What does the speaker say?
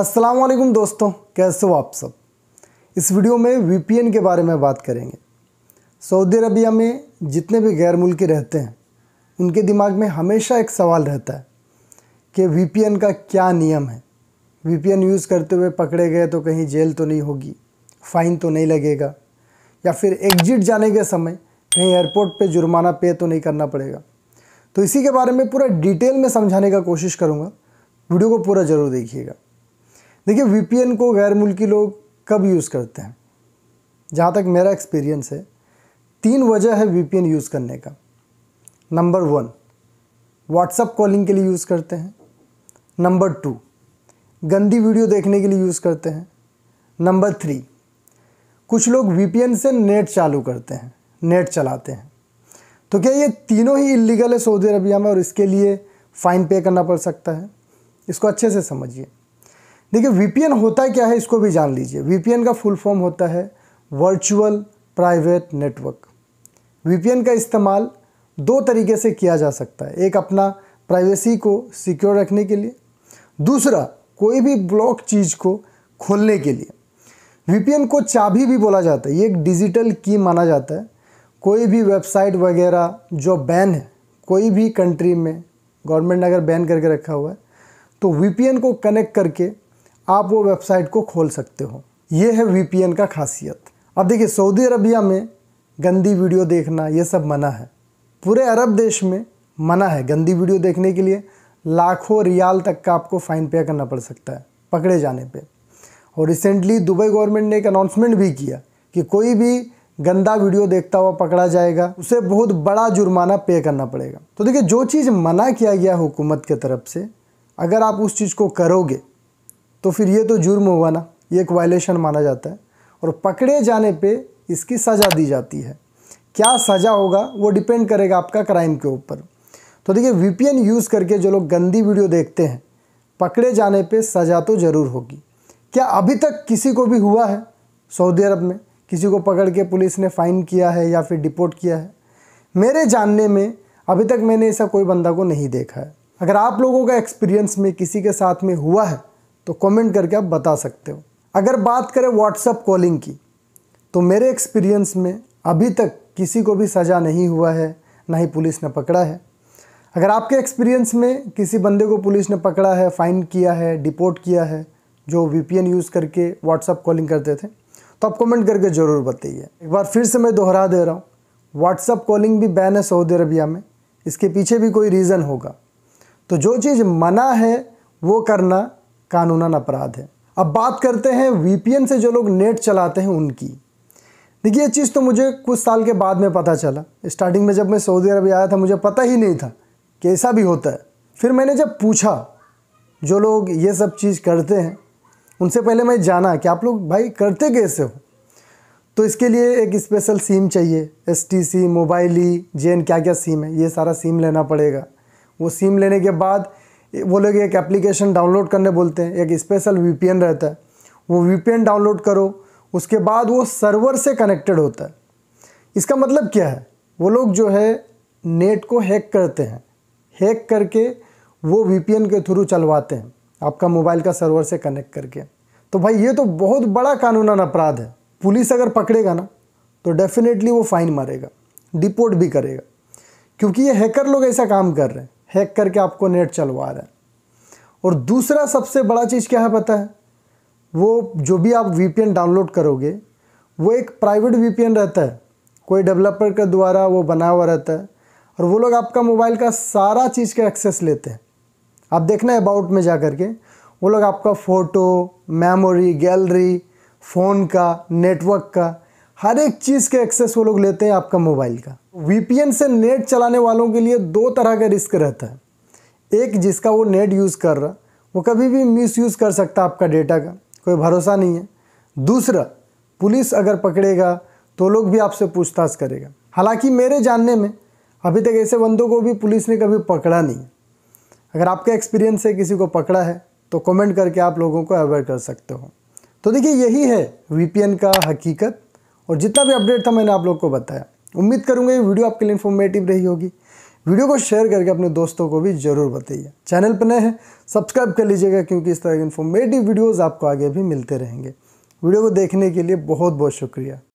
असलम दोस्तों कैसे हो आप सब इस वीडियो में वीपीएन के बारे में बात करेंगे सऊदी अरबिया में जितने भी गैर मुल्की रहते हैं उनके दिमाग में हमेशा एक सवाल रहता है कि वीपीएन का क्या नियम है वीपीएन यूज़ करते हुए पकड़े गए तो कहीं जेल तो नहीं होगी फ़ाइन तो नहीं लगेगा या फिर एग्जिट जाने के समय कहीं एयरपोर्ट पे जुर्माना पे तो नहीं करना पड़ेगा तो इसी के बारे में पूरा डिटेल में समझाने का कोशिश करूँगा वीडियो को पूरा ज़रूर देखिएगा देखिए वीपीएन को गैर मुल्की लोग कब यूज़ करते हैं जहाँ तक मेरा एक्सपीरियंस है तीन वजह है वीपीएन यूज़ करने का नंबर वन व्हाट्सअप कॉलिंग के लिए यूज़ करते हैं नंबर टू गंदी वीडियो देखने के लिए यूज़ करते हैं नंबर थ्री कुछ लोग वीपीएन से नेट चालू करते हैं नेट चलाते हैं तो क्या ये तीनों ही इलीगल है सऊदी अरबिया में और इसके लिए फ़ाइन पे करना पड़ सकता है इसको अच्छे से समझिए देखिए वीपीएन होता क्या है इसको भी जान लीजिए वीपीएन का फुल फॉर्म होता है वर्चुअल प्राइवेट नेटवर्क वीपीएन का इस्तेमाल दो तरीके से किया जा सकता है एक अपना प्राइवेसी को सिक्योर रखने के लिए दूसरा कोई भी ब्लॉक चीज़ को खोलने के लिए वीपीएन को चाबी भी बोला जाता है ये एक डिजिटल की माना जाता है कोई भी वेबसाइट वगैरह जो बैन है कोई भी कंट्री में गवर्नमेंट ने अगर बैन करके रखा हुआ है तो वीपीएन को कनेक्ट करके आप वो वेबसाइट को खोल सकते हो ये है वी का खासियत अब देखिए सऊदी अरबिया में गंदी वीडियो देखना ये सब मना है पूरे अरब देश में मना है गंदी वीडियो देखने के लिए लाखों रियाल तक का आपको फ़ाइन पे करना पड़ सकता है पकड़े जाने पे और रिसेंटली दुबई गवर्नमेंट ने एक अनाउंसमेंट भी किया कि कोई भी गंदा वीडियो देखता हुआ पकड़ा जाएगा उसे बहुत बड़ा जुर्माना पे करना पड़ेगा तो देखिए जो चीज़ मना किया गया हुकूमत की तरफ से अगर आप उस चीज़ को करोगे तो फिर ये तो जुर्म हुआ ना ये एक वायलेशन माना जाता है और पकड़े जाने पे इसकी सज़ा दी जाती है क्या सज़ा होगा वो डिपेंड करेगा आपका क्राइम के ऊपर तो देखिए वीपीएन यूज़ करके जो लोग गंदी वीडियो देखते हैं पकड़े जाने पे सज़ा तो ज़रूर होगी क्या अभी तक किसी को भी हुआ है सऊदी अरब में किसी को पकड़ के पुलिस ने फ़ाइन किया है या फिर डिपोर्ट किया है मेरे जानने में अभी तक मैंने ऐसा कोई बंदा को नहीं देखा है अगर आप लोगों का एक्सपीरियंस में किसी के साथ में हुआ है तो कमेंट करके आप बता सकते हो अगर बात करें व्हाट्सअप कॉलिंग की तो मेरे एक्सपीरियंस में अभी तक किसी को भी सज़ा नहीं हुआ है ना ही पुलिस ने पकड़ा है अगर आपके एक्सपीरियंस में किसी बंदे को पुलिस ने पकड़ा है फ़ाइन किया है डिपोर्ट किया है जो वी यूज़ करके व्हाट्सअप कॉलिंग करते थे तो आप कमेंट करके ज़रूर बताइए एक बार फिर से मैं दोहरा दे रहा हूँ व्हाट्सअप कॉलिंग भी बैन है सऊदी अरबिया में इसके पीछे भी कोई रीज़न होगा तो जो चीज़ मना है वो करना कानूनन अपराध है अब बात करते हैं वीपीएन से जो लोग नेट चलाते हैं उनकी देखिए ये चीज़ तो मुझे कुछ साल के बाद में पता चला स्टार्टिंग में जब मैं सऊदी अरब आया था मुझे पता ही नहीं था कि ऐसा भी होता है फिर मैंने जब पूछा जो लोग ये सब चीज़ करते हैं उनसे पहले मैं जाना कि आप लोग भाई करते कैसे हो तो इसके लिए एक स्पेशल सिम चाहिए एस टी सी मोबाइल ई जे क्या क्या सिम है ये सारा सिम लेना पड़ेगा वो सिम लेने के बाद वो लोग एक एप्लीकेशन डाउनलोड करने बोलते हैं एक स्पेशल वी रहता है वो वी डाउनलोड करो उसके बाद वो सर्वर से कनेक्टेड होता है इसका मतलब क्या है वो लोग जो है नेट को हैक करते हैं हैक करके वो वी के थ्रू चलवाते हैं आपका मोबाइल का सर्वर से कनेक्ट करके तो भाई ये तो बहुत बड़ा कानूनन अपराध है पुलिस अगर पकड़ेगा ना तो डेफिनेटली वो फाइन मारेगा डिपोर्ट भी करेगा क्योंकि ये हैकर लोग ऐसा काम कर रहे हैं हैक करके आपको नेट चलवा रहा है और दूसरा सबसे बड़ा चीज़ क्या है पता है वो जो भी आप वी डाउनलोड करोगे वो एक प्राइवेट वी रहता है कोई डेवलपर के द्वारा वो बना हुआ रहता है और वो लोग आपका मोबाइल का सारा चीज़ का एक्सेस लेते हैं आप देखना अबाउट में जा कर के वो लोग आपका फ़ोटो मेमोरी गैलरी फ़ोन का नेटवर्क का हर एक चीज़ के एक्सेस वो लोग लेते हैं आपका मोबाइल का वीपीएन से नेट चलाने वालों के लिए दो तरह का रिस्क रहता है एक जिसका वो नेट यूज़ कर रहा वो कभी भी मिस यूज कर सकता आपका डेटा का कोई भरोसा नहीं है दूसरा पुलिस अगर पकड़ेगा तो लोग भी आपसे पूछताछ करेगा हालांकि मेरे जानने में अभी तक ऐसे बंदों को भी पुलिस ने कभी पकड़ा नहीं अगर आपका एक्सपीरियंस है किसी को पकड़ा है तो कमेंट करके आप लोगों को अवेयर कर सकते हो तो देखिए यही है वीपीएन का हकीकत और जितना भी अपडेट था मैंने आप लोग को बताया उम्मीद करूँगा ये वीडियो आपके लिए इन्फॉर्मेटिव रही होगी वीडियो को शेयर करके अपने दोस्तों को भी ज़रूर बताइए चैनल पर नए हैं सब्सक्राइब कर लीजिएगा क्योंकि इस तरह के इन्फॉर्मेटिव वीडियोज़ आपको आगे भी मिलते रहेंगे वीडियो को देखने के लिए बहुत बहुत शुक्रिया